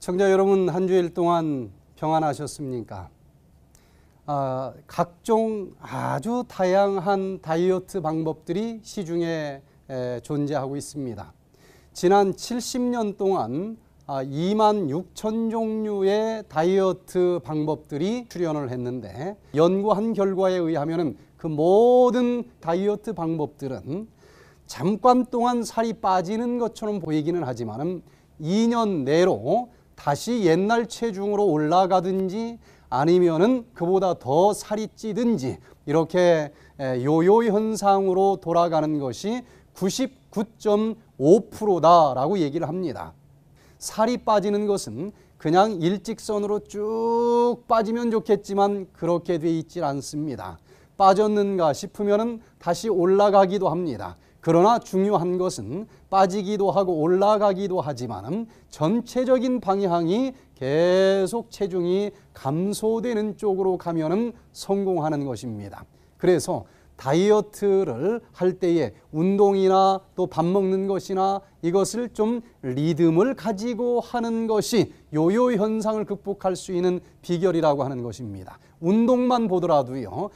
청자 여러분 한 주일 동안 평안하셨습니까? 아, 각종 아주 다양한 다이어트 방법들이 시중에 에, 존재하고 있습니다. 지난 70년 동안 아, 2만 6천 종류의 다이어트 방법들이 출연을 했는데 연구한 결과에 의하면 그 모든 다이어트 방법들은 잠깐 동안 살이 빠지는 것처럼 보이기는 하지만 2년 내로 다시 옛날 체중으로 올라가든지 아니면은 그보다 더 살이 찌든지 이렇게 요요 현상으로 돌아가는 것이 99.5%다라고 얘기를 합니다. 살이 빠지는 것은 그냥 일직선으로 쭉 빠지면 좋겠지만 그렇게 돼 있질 않습니다. 빠졌는가 싶으면 다시 올라가기도 합니다. 그러나 중요한 것은 빠지기도 하고 올라가기도 하지만 전체적인 방향이 계속 체중이 감소되는 쪽으로 가면 성공하는 것입니다. 그래서 다이어트를 할 때에 운동이나 또 밥 먹는 것이나 이것을 좀 리듬을 가지고 하는 것이 요요 현상을 극복할 수 있는 비결이라고 하는 것입니다. 운동만 보더라도요.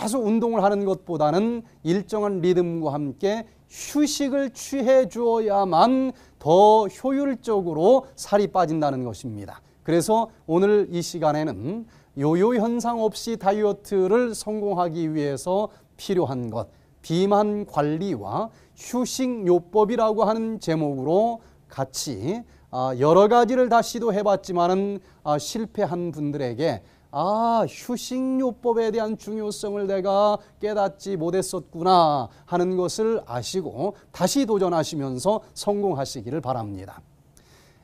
계속 운동을 하는 것보다는 일정한 리듬과 함께 휴식을 취해 주어야만 더 효율적으로 살이 빠진다는 것입니다. 그래서 오늘 이 시간에는 요요 현상 없이 다이어트를 성공하기 위해서 필요한 것, 비만 관리와 휴식 요법이라고 하는 제목으로 같이 아, 여러 가지를 다 시도해봤지만은 아, 실패한 분들에게 아, 휴식요법에 대한 중요성을 내가 깨닫지 못했었구나 하는 것을 아시고 다시 도전하시면서 성공하시기를 바랍니다.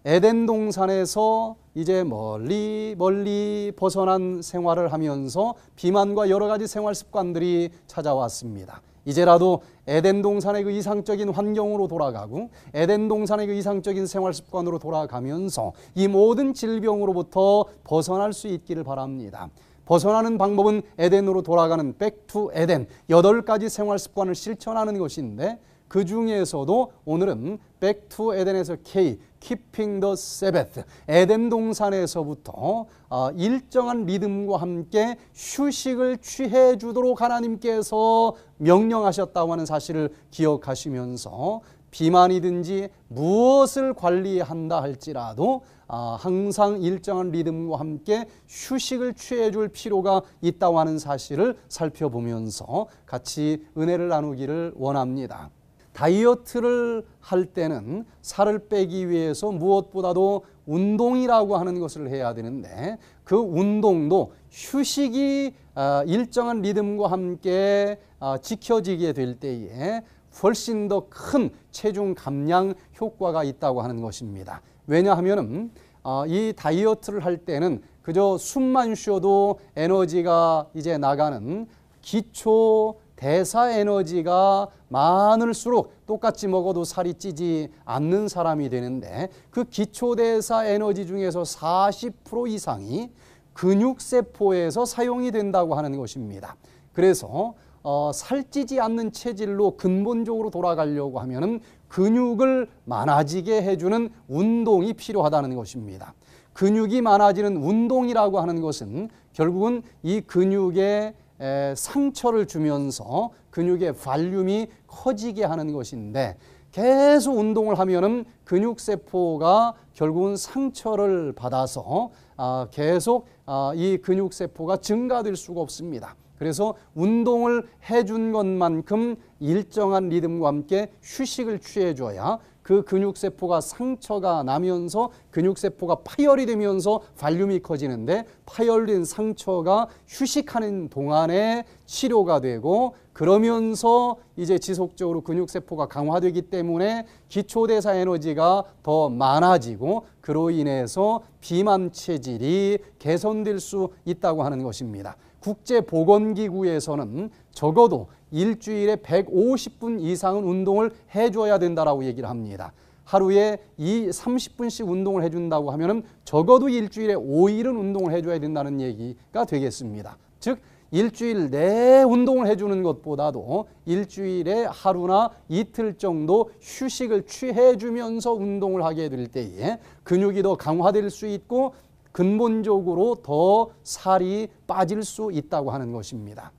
에덴 동산에서 이제 멀리 멀리 벗어난 생활을 하면서 비만과 여러 가지 생활 습관들이 찾아왔습니다. 이제라도 에덴 동산의 그 이상적인 환경으로 돌아가고 에덴 동산의 그 이상적인 생활 습관으로 돌아가면서 이 모든 질병으로부터 벗어날 수 있기를 바랍니다. 벗어나는 방법은 에덴으로 돌아가는 백투 에덴 여덟 가지 생활 습관을 실천하는 것인데 그 중에서도 오늘은 백투 에덴에서 K keeping the Sabbath. 에덴 동산에서부터 어, 일정한 리듬과 함께 휴식을 취해 주도록 하나님께서 명령하셨다고 하는 사실을 기억하시면서 비만이든지 무엇을 관리한다 할지라도 아, 항상 일정한 리듬과 함께 휴식을 취해 줄 필요가 있다고 하는 사실을 살펴보면서 같이 은혜를 나누기를 원합니다. 다이어트를 할 때는 살을 빼기 위해서 무엇보다도 운동이라고 하는 것을 해야 되는데 그 운동도 휴식이 아, 일정한 리듬과 함께 아, 지켜지게 될 때에 훨씬 더 큰 체중 감량 효과가 있다고 하는 것입니다. 왜냐하면 아, 이 다이어트를 할 때는 그저 숨만 쉬어도 에너지가 이제 나가는 기초 대사 에너지가 많을수록 똑같이 먹어도 살이 찌지 않는 사람이 되는데 그 기초 대사 에너지 중에서 40% 이상이 근육세포에서 사용이 된다고 하는 것입니다. 그래서 어, 살찌지 않는 체질로 근본적으로 돌아가려고 하면 근육을 많아지게 해주는 운동이 필요하다는 것입니다. 근육이 많아지는 운동이라고 하는 것은 결국은 이 근육의 상처를 주면서 근육의 발륨이 커지게 하는 것인데 계속 운동을 하면은 근육세포가 결국은 상처를 받아서 아, 계속 아, 이 근육세포가 증가될 수가 없습니다. 그래서 운동을 해준 것만큼 일정한 리듬과 함께 휴식을 취해줘야 그 근육세포가 상처가 나면서 근육세포가 파열이 되면서 발륨이 커지는데 파열된 상처가 휴식하는 동안에 치료가 되고 그러면서 이제 지속적으로 근육세포가 강화되기 때문에 기초대사 에너지가 더 많아지고 그로 인해서 비만 체질이 개선될 수 있다고 하는 것입니다. 국제보건기구에서는 적어도 일주일에 150분 이상은 운동을 해줘야 된다라고 얘기를 합니다. 하루에 이 30분씩 운동을 해준다고 하면은 적어도 일주일에 5일은 운동을 해줘야 된다는 얘기가 되겠습니다. 즉 일주일 내에 운동을 해주는 것보다도 일주일에 하루나 이틀 정도 휴식을 취해주면서 운동을 하게 될 때에 근육이 더 강화될 수 있고 근본적으로 더 살이 빠질 수 있다고 하는 것입니다.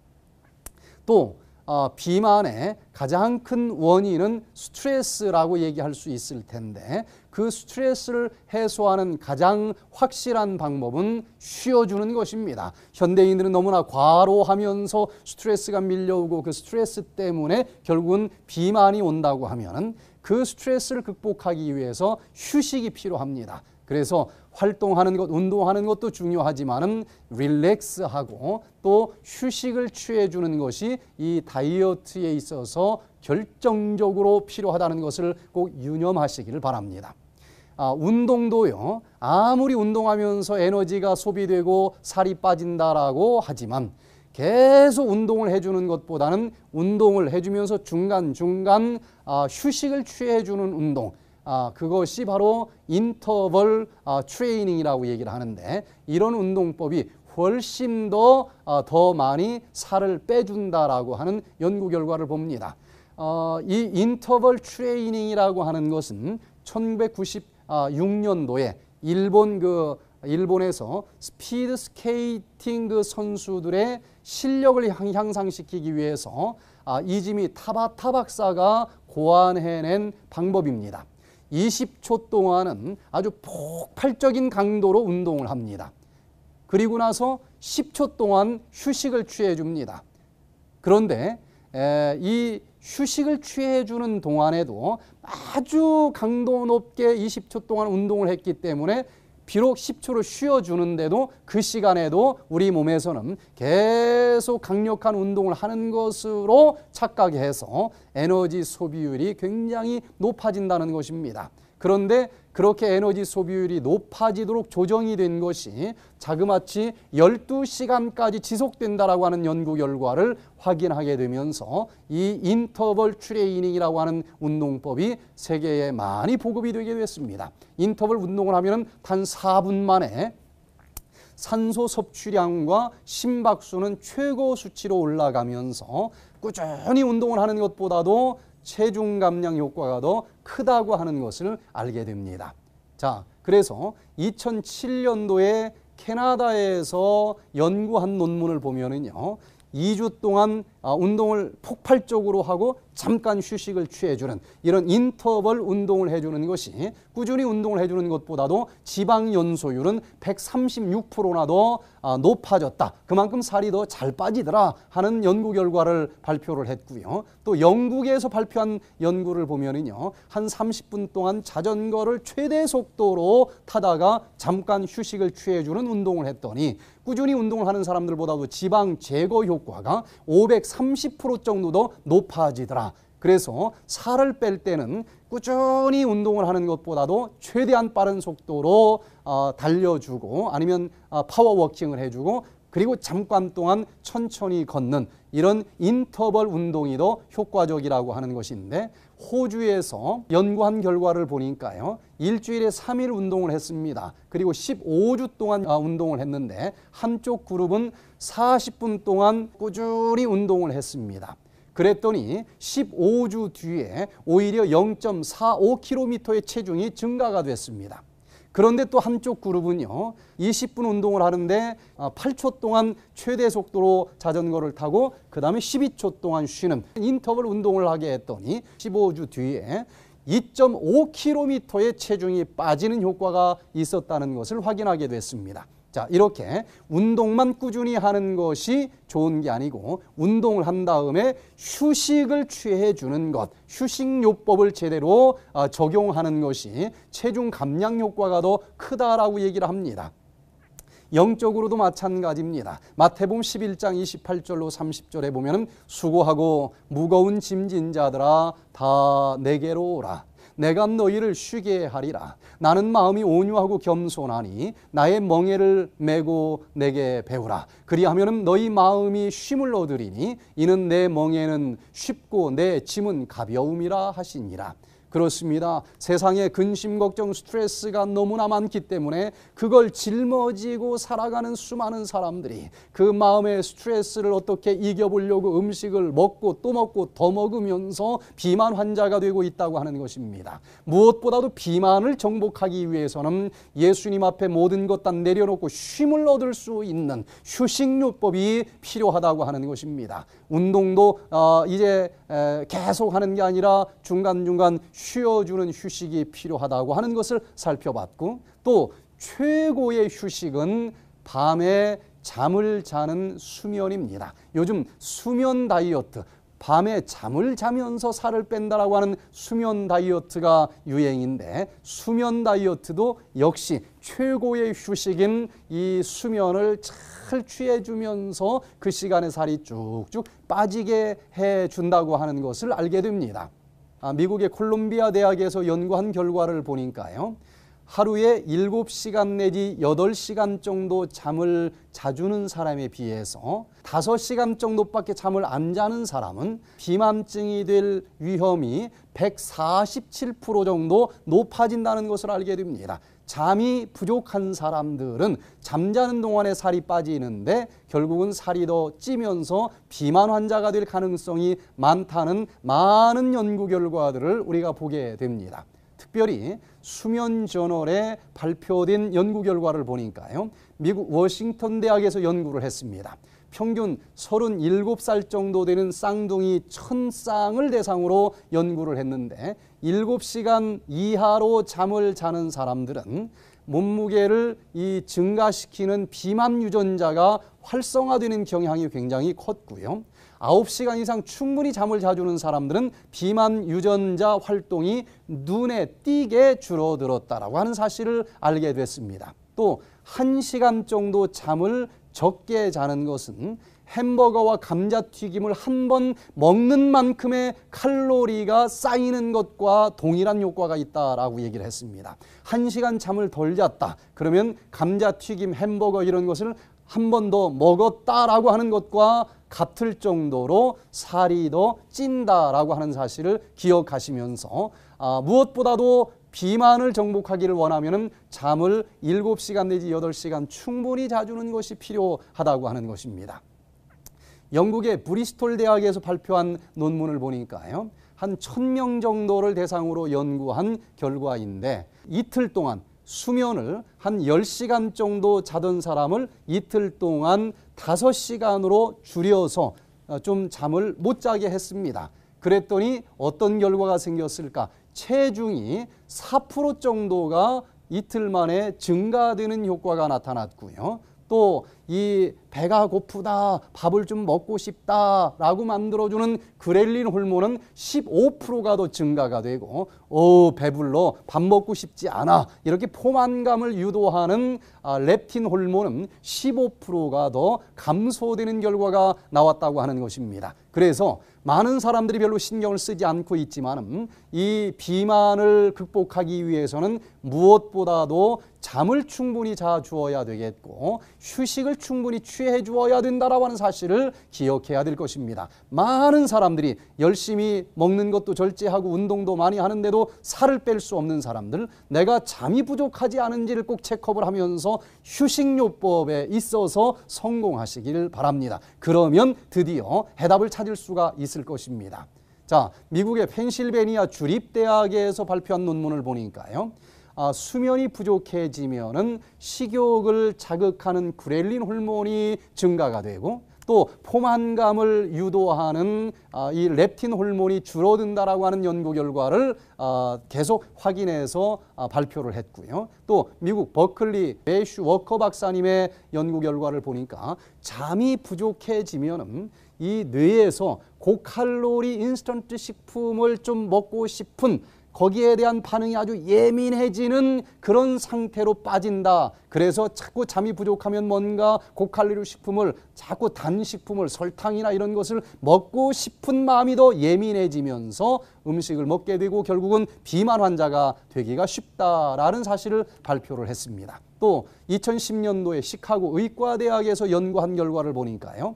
또 어, 비만의 가장 큰 원인은 스트레스라고 얘기할 수 있을 텐데 그 스트레스를 해소하는 가장 확실한 방법은 쉬어주는 것입니다. 현대인들은 너무나 과로하면서 스트레스가 밀려오고 그 스트레스 때문에 결국은 비만이 온다고 하면은 그 스트레스를 극복하기 위해서 휴식이 필요합니다. 그래서 활동하는 것, 운동하는 것도 중요하지만은 릴렉스하고 또 휴식을 취해 주는 것이 이 다이어트에 있어서 결정적으로 필요하다는 것을 꼭 유념하시기를 바랍니다. 아, 운동도요. 아무리 운동하면서 에너지가 소비되고 살이 빠진다라고 하지만 계속 운동을 해주는 것보다는 운동을 해주면서 중간중간 아, 휴식을 취해주는 운동 아, 그것이 바로 인터벌 아, 트레이닝이라고 얘기를 하는데 이런 운동법이 훨씬 더 아, 더 많이 살을 빼준다라고 하는 연구 결과를 봅니다. 어, 이 인터벌 트레이닝이라고 하는 것은 1996년도에 일본 그 일본에서 스피드 스케이팅 그 선수들의 실력을 향상시키기 위해서 아, 이지미 타바타 박사가 고안해낸 방법입니다. 20초 동안은 아주 폭발적인 강도로 운동을 합니다. 그리고 나서 10초 동안 휴식을 취해 줍니다. 그런데 이 휴식을 취해 주는 동안에도 아주 강도 높게 20초 동안 운동을 했기 때문에 비록 10초를 쉬어주는데도 그 시간에도 우리 몸에서는 계속 강력한 운동을 하는 것으로 착각해서 에너지 소비율이 굉장히 높아진다는 것입니다. 그런데 그렇게 에너지 소비율이 높아지도록 조정이 된 것이 자그마치 12시간까지 지속된다라고 하는 연구 결과를 확인하게 되면서 이 인터벌 트레이닝이라고 하는 운동법이 세계에 많이 보급이 되게 됐습니다. 인터벌 운동을 하면 단 4분 만에 산소 섭취량과 심박수는 최고 수치로 올라가면서 꾸준히 운동을 하는 것보다도 체중 감량 효과가 더 크다고 하는 것을 알게 됩니다. 자, 그래서 2007년도에 캐나다에서 연구한 논문을 보면은요. 2주 동안 아, 운동을 폭발적으로 하고 잠깐 휴식을 취해주는 이런 인터벌 운동을 해주는 것이 꾸준히 운동을 해주는 것보다도 지방 연소율은 136%나 더 아, 높아졌다. 그만큼 살이 더 잘 빠지더라 하는 연구 결과를 발표를 했고요. 또 영국에서 발표한 연구를 보면은요. 한 30분 동안 자전거를 최대 속도로 타다가 잠깐 휴식을 취해주는 운동을 했더니 꾸준히 운동을 하는 사람들보다도 지방 제거 효과가 500 30% 정도 도 높아지더라. 그래서 살을 뺄 때는 꾸준히 운동을 하는 것보다도 최대한 빠른 속도로 어, 달려주고 아니면 어, 파워워킹을 해주고 그리고 잠깐 동안 천천히 걷는 이런 인터벌 운동이 더 효과적이라고 하는 것인데 호주에서 연구한 결과를 보니까요. 일주일에 3일 운동을 했습니다. 그리고 15주 동안 어, 운동을 했는데 한쪽 그룹은 40분 동안 꾸준히 운동을 했습니다. 그랬더니 15주 뒤에 오히려 0.45kg의 체중이 증가가 됐습니다. 그런데 또 한쪽 그룹은요, 20분 운동을 하는데 8초 어, 동안 최대 속도로 자전거를 타고 그 다음에 12초 동안 쉬는 인터벌 운동을 하게 했더니 15주 뒤에 2.5kg의 체중이 빠지는 효과가 있었다는 것을 확인하게 됐습니다. 자, 이렇게 운동만 꾸준히 하는 것이 좋은 게 아니고 운동을 한 다음에 휴식을 취해 주는 것, 휴식 요법을 제대로 어, 적용하는 것이 체중 감량 효과가 더 크다라고 얘기를 합니다. 영적으로도 마찬가지입니다. 마태복 11장 28절로 30절에 보면 수고하고 무거운 짐진 자들아 다 내게로 오라. 내가 너희를 쉬게 하리라. 나는 마음이 온유하고 겸손하니 나의 멍에를 메고 내게 배우라. 그리하면 너희 마음이 쉼을 얻으리니 이는 내 멍에는 쉽고 내 짐은 가벼움이라 하시니라. 그렇습니다. 세상에 근심, 걱정, 스트레스가 너무나 많기 때문에 그걸 짊어지고 살아가는 수많은 사람들이 그 마음의 스트레스를 어떻게 이겨보려고 음식을 먹고 또 먹고 더 먹으면서 비만 환자가 되고 있다고 하는 것입니다. 무엇보다도 비만을 정복하기 위해서는 예수님 앞에 모든 것 다 내려놓고 쉼을 얻을 수 있는 휴식요법이 필요하다고 하는 것입니다. 운동도 어, 이제 계속 하는 게 아니라 중간중간 쉬어주는 휴식이 필요하다고 하는 것을 살펴봤고 또 최고의 휴식은 밤에 잠을 자는 수면입니다. 요즘 수면 다이어트, 밤에 잠을 자면서 살을 뺀다라고 하는 수면 다이어트가 유행인데 수면 다이어트도 역시 최고의 휴식인 이 수면을 잘 취해주면서 그 시간에 살이 쭉쭉 빠지게 해준다고 하는 것을 알게 됩니다. 아, 미국의 콜롬비아 대학에서 연구한 결과를 보니까요. 하루에 7시간 내지 8시간 정도 잠을 자주는 사람에 비해서 5시간 정도밖에 잠을 안 자는 사람은 비만증이 될 위험이 147% 정도 높아진다는 것을 알게 됩니다. 잠이 부족한 사람들은 잠자는 동안에 살이 빠지는데 결국은 살이 더 찌면서 비만 환자가 될 가능성이 많다는 많은 연구 결과들을 우리가 보게 됩니다. 특별히 수면 저널에 발표된 연구 결과를 보니까요. 미국 워싱턴 대학에서 연구를 했습니다. 평균 37살 정도 되는 쌍둥이 1000쌍을 대상으로 연구를 했는데 7시간 이하로 잠을 자는 사람들은 몸무게를 이 증가시키는 비만 유전자가 활성화되는 경향이 굉장히 컸고요. 9시간 이상 충분히 잠을 자주는 사람들은 비만 유전자 활동이 눈에 띄게 줄어들었다라고 하는 사실을 알게 됐습니다. 또 1시간 정도 잠을 적게 자는 것은 햄버거와 감자튀김을 한 번 먹는 만큼의 칼로리가 쌓이는 것과 동일한 효과가 있다라고 얘기를 했습니다. 한 시간 잠을 덜 잤다. 그러면 감자튀김, 햄버거 이런 것을 한 번 더 먹었다라고 하는 것과 같을 정도로 살이 더 찐다라고 하는 사실을 기억하시면서 아, 무엇보다도 비만을 정복하기를 원하면 잠을 7시간 내지 8시간 충분히 자주는 것이 필요하다고 하는 것입니다. 영국의 브리스톨 대학에서 발표한 논문을 보니까요. 한 천 명 정도를 대상으로 연구한 결과인데 이틀 동안 수면을 한 10시간 정도 자던 사람을 이틀 동안 5시간으로 줄여서 어, 좀 잠을 못 자게 했습니다. 그랬더니 어떤 결과가 생겼을까? 체중이 4% 정도가 이틀 만에 증가되는 효과가 나타났고요. 또이 배가 고프다, 밥을 좀 먹고 싶다라고 만들어주는 그렐린 호르몬은 15%가 더 증가가 되고, 어 배불러 밥 먹고 싶지 않아 이렇게 포만감을 유도하는 아, 렙틴 호르몬은 15%가 더 감소되는 결과가 나왔다고 하는 것입니다. 그래서 많은 사람들이 별로 신경을 쓰지 않고 있지만 이 비만을 극복하기 위해서는 무엇보다도 잠을 충분히 자 주어야 되겠고 휴식을 충분히 취해 주어야 된다라고 하는 사실을 기억해야 될 것입니다. 많은 사람들이 열심히 먹는 것도 절제하고 운동도 많이 하는데도 살을 뺄 수 없는 사람들 내가 잠이 부족하지 않은지를 꼭 체크업을 하면서 휴식요법에 있어서 성공하시길 바랍니다. 그러면 드디어 해답을 찾을 수가 있을 것입니다. 자, 미국의 펜실베니아 주립대학에서 발표한 논문을 보니까요. 아, 수면이 부족해지면은 식욕을 자극하는 그렐린 호르몬이 증가가 되고 또 포만감을 유도하는 아, 이 렙틴 호르몬이 줄어든다라고 하는 연구 결과를 아, 계속 확인해서 아, 발표를 했고요. 또 미국 버클리 메슈 워커 박사님의 연구 결과를 보니까 잠이 부족해지면은 이 뇌에서 고칼로리 인스턴트 식품을 좀 먹고 싶은 거기에 대한 반응이 아주 예민해지는 그런 상태로 빠진다. 그래서 자꾸 잠이 부족하면 뭔가 고칼로리 식품을 자꾸 단 식품을 설탕이나 이런 것을 먹고 싶은 마음이 더 예민해지면서 음식을 먹게 되고 결국은 비만 환자가 되기가 쉽다라는 사실을 발표를 했습니다. 또 2010년도에 시카고 의과대학에서 연구한 결과를 보니까요.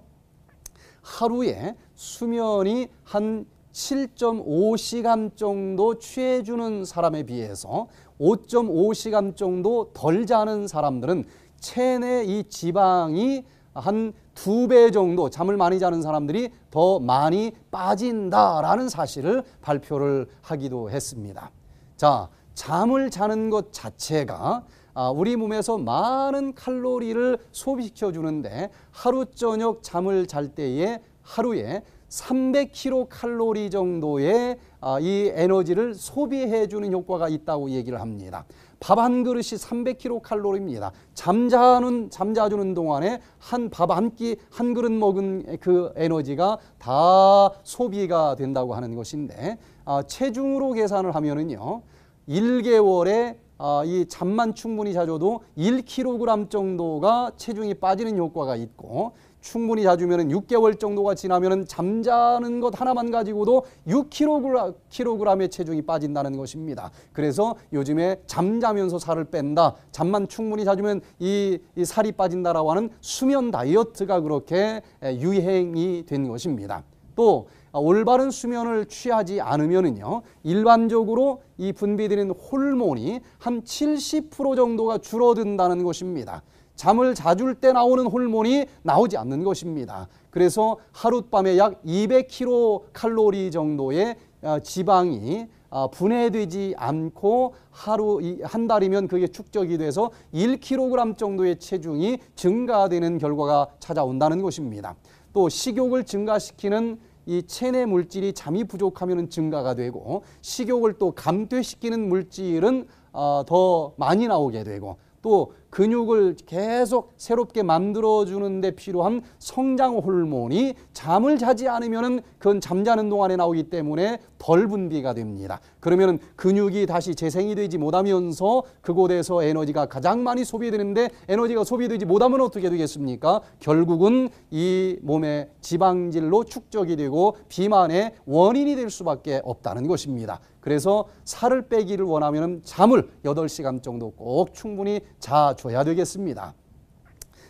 하루에 수면이 한 7.5시간 정도 취해주는 사람에 비해서 5.5시간 정도 덜 자는 사람들은 체내 이 지방이 한 두 배 정도 잠을 많이 자는 사람들이 더 많이 빠진다라는 사실을 발표를 하기도 했습니다. 자, 잠을 자는 것 자체가 아, 우리 몸에서 많은 칼로리를 소비시켜 주는데 하루 저녁 잠을 잘 때에 하루에 300kcal 정도의 아, 이 에너지를 소비해 주는 효과가 있다고 얘기를 합니다. 밥 한 그릇이 300kcal입니다. 잠자는 잠자주는 동안에 한 밥 한 끼 한 그릇 먹은 그 에너지가 다 소비가 된다고 하는 것인데 아, 체중으로 계산을 하면은요. 1개월에 아, 이 잠만 충분히 자줘도 1kg 정도가 체중이 빠지는 효과가 있고 충분히 자주 면 6개월 정도가 지나면 잠자는 것 하나만 가지고도 6kg의 체중이 빠진다는 것입니다. 그래서 요즘에 잠자면서 살을 뺀다. 잠만 충분히 자주면 이, 이 살이 빠진다라고 하는 수면 다이어트가 그렇게 유행이 된 것입니다. 또 아, 올바른 수면을 취하지 않으면요 일반적으로 이 분비되는 호르몬이 한 70% 정도가 줄어든다는 것입니다. 잠을 자줄 때 나오는 호르몬이 나오지 않는 것입니다. 그래서 하룻밤에 약 200kcal 정도의 어, 지방이 어, 분해되지 않고 하루 한 달이면 그게 축적이 돼서 1kg 정도의 체중이 증가되는 결과가 찾아온다는 것입니다. 또 식욕을 증가시키는 이 체내 물질이 잠이 부족하면 증가가 되고 식욕을 또 감퇴시키는 물질은 어, 더 많이 나오게 되고 또 근육을 계속 새롭게 만들어주는 데 필요한 성장 호르몬이 잠을 자지 않으면 그건 잠자는 동안에 나오기 때문에 덜 분비가 됩니다. 그러면 근육이 다시 재생이 되지 못하면서 그곳에서 에너지가 가장 많이 소비되는데 에너지가 소비되지 못하면 어떻게 되겠습니까? 결국은 이 몸의 지방질로 축적이 되고 비만의 원인이 될 수밖에 없다는 것입니다. 그래서 살을 빼기를 원하면 잠을 여덟 시간 정도 꼭 충분히 자주 맞춰야 되겠습니다.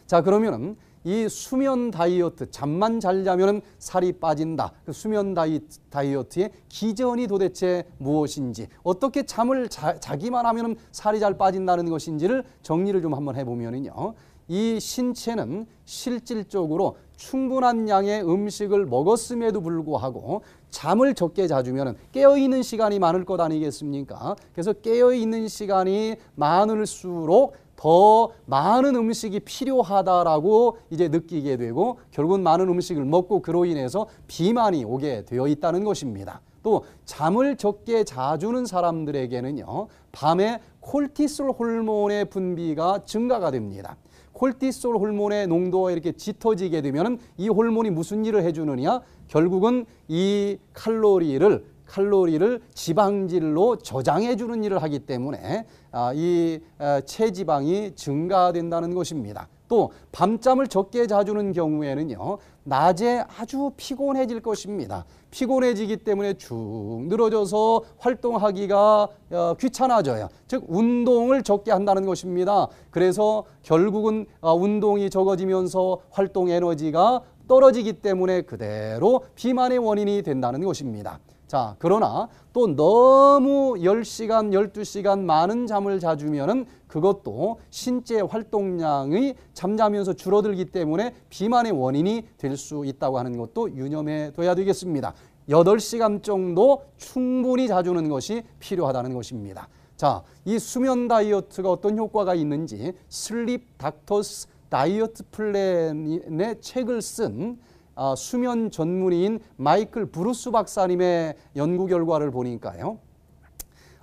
자, 그러면은 이 수면 다이어트, 잠만 잘 자면은 살이 빠진다. 그 수면 다이, 다이어트의 기전이 도대체 무엇인지, 어떻게 잠을 자, 자기만 하면은 살이 잘 빠진다는 것인지를 정리를 좀 한번 해보면은요. 이 신체는 실질적으로 충분한 양의 음식을 먹었음에도 불구하고 잠을 적게 자주면 깨어있는 시간이 많을 것 아니겠습니까? 그래서 깨어있는 시간이 많을수록 더 많은 음식이 필요하다라고 이제 느끼게 되고 결국은 많은 음식을 먹고 그로 인해서 비만이 오게 되어 있다는 것입니다. 또 잠을 적게 자주는 사람들에게는요. 밤에 콜티솔 호르몬의 분비가 증가가 됩니다. 콜티솔 호르몬의 농도가 이렇게 짙어지게 되면 이 호르몬이 무슨 일을 해주느냐? 결국은 이 칼로리를 칼로리를 지방질로 저장해 주는 일을 하기 때문에 아, 이 체지방이 증가된다는 것입니다. 또 밤잠을 적게 자주는 경우에는요. 낮에 아주 피곤해질 것입니다. 피곤해지기 때문에 쭉 늘어져서 활동하기가 어, 귀찮아져요. 즉 운동을 적게 한다는 것입니다. 그래서 결국은 아, 운동이 적어지면서 활동 에너지가 떨어지기 때문에 그대로 비만의 원인이 된다는 것입니다. 자, 그러나 또 너무 10시간, 12시간 많은 잠을 자주면은 그것도 신체 활동량이 잠자면서 줄어들기 때문에 비만의 원인이 될 수 있다고 하는 것도 유념해 둬야 되겠습니다. 8시간 정도 충분히 자주는 것이 필요하다는 것입니다. 자, 이 수면 다이어트가 어떤 효과가 있는지 슬립 닥터스 다이어트 플랜의 책을 쓴 아, 수면 전문의인 마이클 브루스 박사님의 연구 결과를 보니까요.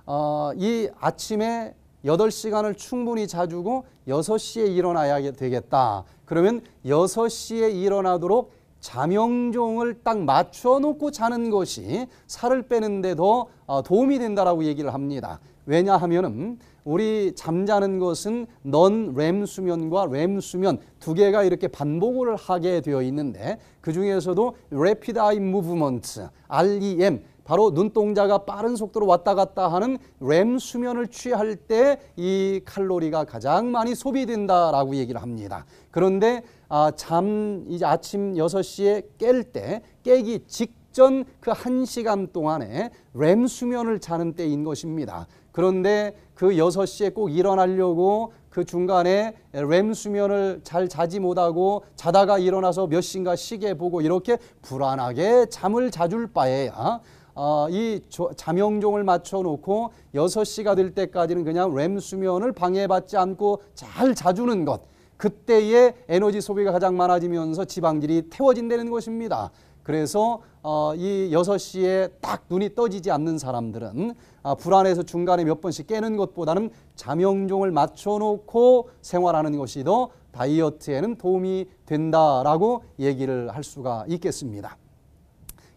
어, 이 아침에 8시간을 충분히 자주고 6시에 일어나야 되겠다. 그러면 6시에 일어나도록 자명종을 딱 맞춰 놓고 자는 것이 살을 빼는데 더 어, 도움이 된다라고 얘기를 합니다. 왜냐하면은 우리 잠자는 것은 넌렘 수면과 렘 수면 두 개가 이렇게 반복을 하게 되어 있는데 그 중에서도 rapid eye movement REM 바로 눈동자가 빠른 속도로 왔다 갔다 하는 렘 수면을 취할 때 이 칼로리가 가장 많이 소비된다라고 얘기를 합니다. 그런데 아, 잠 이제 아침 여섯 시에 깰 때 깨기 직전 그 한시간 동안에 렘 수면을 자는 때인 것입니다. 그런데 그 여섯 시에꼭 일어나려고 그 중간에 렘 수면을 잘 자지 못하고 자다가 일어나서 몇 시인가 시계 보고 이렇게 불안하게 잠을 자줄 바에야 어? 어, 이 자명종을 맞춰놓고 여 시가될 때까지는 그냥 렘 수면을 방해받지 않고 잘 자주는 것 그때의 에너지 소비가 가장 많아지면서 지방질이 태워진다는 것입니다. 그래서 어, 이 6시에 딱 눈이 떠지지 않는 사람들은 아, 불안해서 중간에 몇 번씩 깨는 것보다는 잠영종을 맞춰놓고 생활하는 것이 더 다이어트에는 도움이 된다라고 얘기를 할 수가 있겠습니다.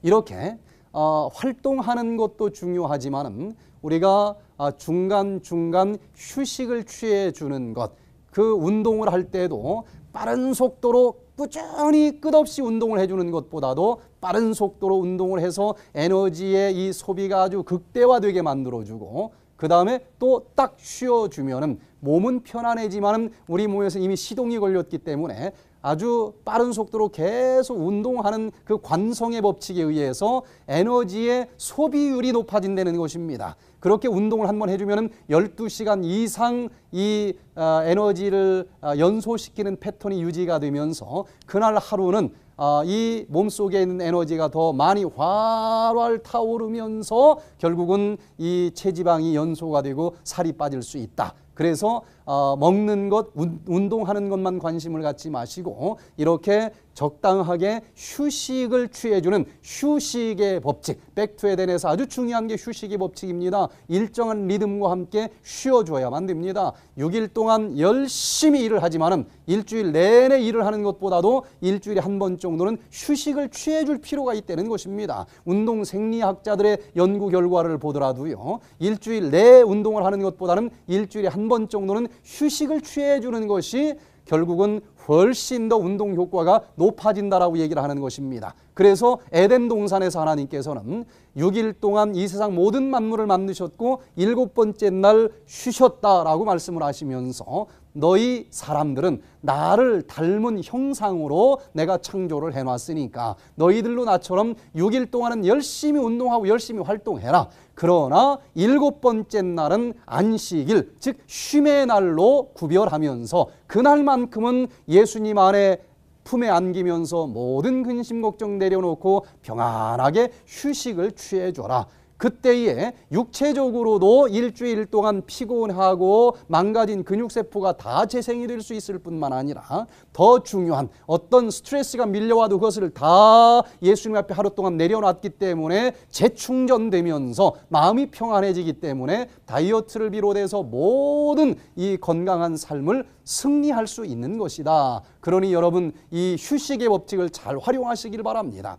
이렇게 어, 활동하는 것도 중요하지만 우리가 아, 중간중간 휴식을 취해 주는 것, 그 운동을 할 때도 빠른 속도로 꾸준히 끝없이 운동을 해주는 것보다도 빠른 속도로 운동을 해서 에너지의 이 소비가 아주 극대화되게 만들어주고 그 다음에 또 딱 쉬어주면은 몸은 편안해지만은 우리 몸에서 이미 시동이 걸렸기 때문에 아주 빠른 속도로 계속 운동하는 그 관성의 법칙에 의해서 에너지의 소비율이 높아진다는 것입니다. 그렇게 운동을 한 번 해주면 12시간 이상 이 아, 에너지를 아, 연소시키는 패턴이 유지가 되면서 그날 하루는 아, 이 몸속에 있는 에너지가 더 많이 활활 타오르면서 결국은 이 체지방이 연소가 되고 살이 빠질 수 있다. 그래서 어, 먹는 것, 운, 동하는 것만 관심을 갖지 마시고 이렇게 적당하게 휴식을 취해주는 휴식의 법칙. 백투에덴에서 아주 중요한 게 휴식의 법칙입니다. 일정한 리듬과 함께 쉬어줘야만 됩니다. 6일 동안 열심히 일을 하지만 일주일 내내 일을 하는 것보다도 일주일에 한 번 정도는 휴식을 취해줄 필요가 있다는 것입니다. 운동 생리학자들의 연구 결과를 보더라도요. 일주일 내 운동을 하는 것보다는 일주일에 한 번 정도는 휴식을 취해 주는 것이 결국은 훨씬 더 운동 효과가 높아진다라고 얘기를 하는 것입니다. 그래서 에덴 동산에서 하나님께서는 6일 동안 이 세상 모든 만물을 만드셨고 일곱 번째 날 쉬셨다라고 말씀을 하시면서 너희 사람들은 나를 닮은 형상으로 내가 창조를 해놨으니까 너희들로 나처럼 6일 동안은 열심히 운동하고 열심히 활동해라. 그러나 일곱 번째 날은 안식일, 즉 쉼의 날로 구별하면서 그날만큼은 예수님 안에 품에 안기면서 모든 근심 걱정 내려놓고 평안하게 휴식을 취해줘라. 그때에 육체적으로도 일주일 동안 피곤하고 망가진 근육세포가 다 재생이 될 수 있을 뿐만 아니라 더 중요한 어떤 스트레스가 밀려와도 그것을 다 예수님 앞에 하루 동안 내려놨기 때문에 재충전되면서 마음이 평안해지기 때문에 다이어트를 비롯해서 모든 이 건강한 삶을 승리할 수 있는 것이다. 그러니 여러분 이 휴식의 법칙을 잘 활용하시길 바랍니다.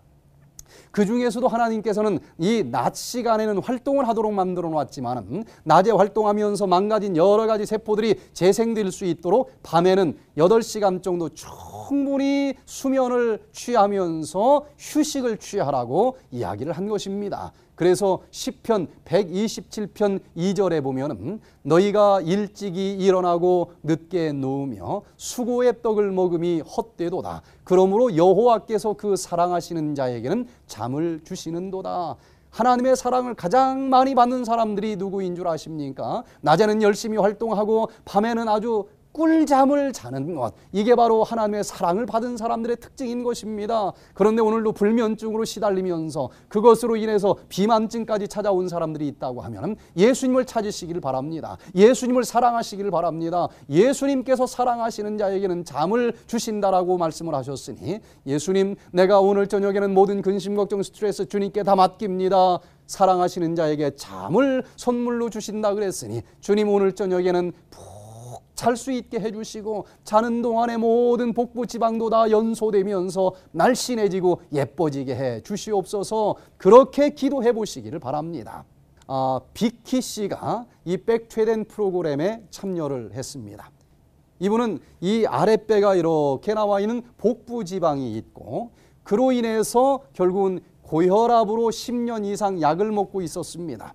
그 중에서도 하나님께서는 이 낮 시간에는 활동을 하도록 만들어 놓았지만 낮에 활동하면서 망가진 여러 가지 세포들이 재생될 수 있도록 밤에는 8시간 정도 충분히 수면을 취하면서 휴식을 취하라고 이야기를 한 것입니다. 그래서 1 0편 127편 2절에 보면 너희가 일찍이 일어나고 늦게 누우며 수고의 떡을 먹음이 헛되도다. 그러므로 여호와께서 그 사랑하시는 자에게는 잠을 주시는도다. 하나님의 사랑을 가장 많이 받는 사람들이 누구인 줄 아십니까? 낮에는 열심히 활동하고 밤에는 아주 꿀잠을 자는 것. 이게 바로 하나님의 사랑을 받은 사람들의 특징인 것입니다. 그런데 오늘도 불면증으로 시달리면서 그것으로 인해서 비만증까지 찾아온 사람들이 있다고 하면 예수님을 찾으시길 바랍니다. 예수님을 사랑하시길 바랍니다. 예수님께서 사랑하시는 자에게는 잠을 주신다라고 말씀을 하셨으니 예수님 내가 오늘 저녁에는 모든 근심 걱정 스트레스 주님께 다 맡깁니다. 사랑하시는 자에게 잠을 선물로 주신다 그랬으니 주님 오늘 저녁에는 푹 잘수 있게 해주시고 자는 동안에 모든 복부 지방도 다 연소되면서 날씬해지고 예뻐지게 해 주시옵소서 그렇게 기도해 보시기를 바랍니다. 아, 비키 씨가 이 백퇴된 프로그램에 참여를 했습니다. 이분은 이 아랫배가 이렇게 나와 있는 복부 지방이 있고 그로 인해서 결국은 고혈압으로 10년 이상 약을 먹고 있었습니다.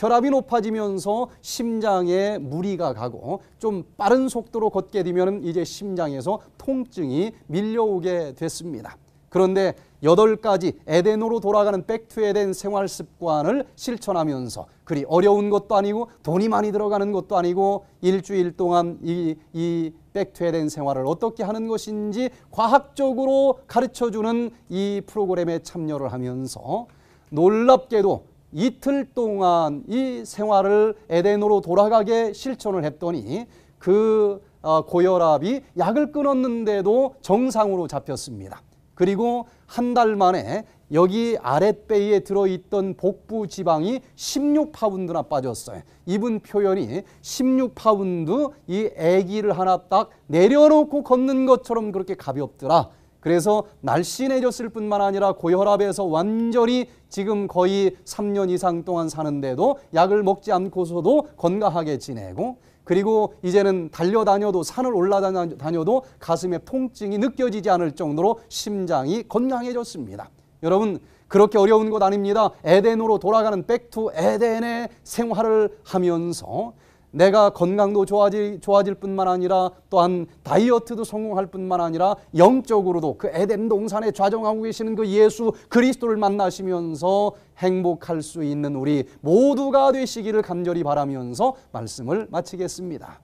혈압이 높아지면서 심장에 무리가 가고 좀 빠른 속도로 걷게 되면 이제 심장에서 통증이 밀려오게 됐습니다. 그런데 여덟 가지 에덴으로 돌아가는 백투 에덴 생활 습관을 실천하면서 그리 어려운 것도 아니고 돈이 많이 들어가는 것도 아니고 일주일 동안 이, 이 백투 에덴 생활을 어떻게 하는 것인지 과학적으로 가르쳐 주는 이 프로그램에 참여를 하면서 놀랍게도 이틀 동안 이 생활을 에덴으로 돌아가게 실천을 했더니 그 어, 고혈압이 약을 끊었는데도 정상으로 잡혔습니다. 그리고 한 달 만에 여기 아랫배에 들어있던 복부 지방이 16파운드나 빠졌어요. 이분 표현이 16파운드 이 아기를 하나 딱 내려놓고 걷는 것처럼 그렇게 가볍더라. 그래서 날씬해졌을 뿐만 아니라 고혈압에서 완전히 지금 거의 3년 이상 동안 사는데도 약을 먹지 않고서도 건강하게 지내고 그리고 이제는 달려다녀도 산을 올라다녀도 가슴에 통증이 느껴지지 않을 정도로 심장이 건강해졌습니다. 여러분 그렇게 어려운 것 아닙니다. 에덴으로 돌아가는 백투 에덴의 생활을 하면서 내가 건강도 좋아질, 좋아질 뿐만 아니라 또한 다이어트도 성공할 뿐만 아니라 영적으로도 그 에덴 동산에 좌정하고 계시는 그 예수 그리스도를 만나시면서 행복할 수 있는 우리 모두가 되시기를 간절히 바라면서 말씀을 마치겠습니다.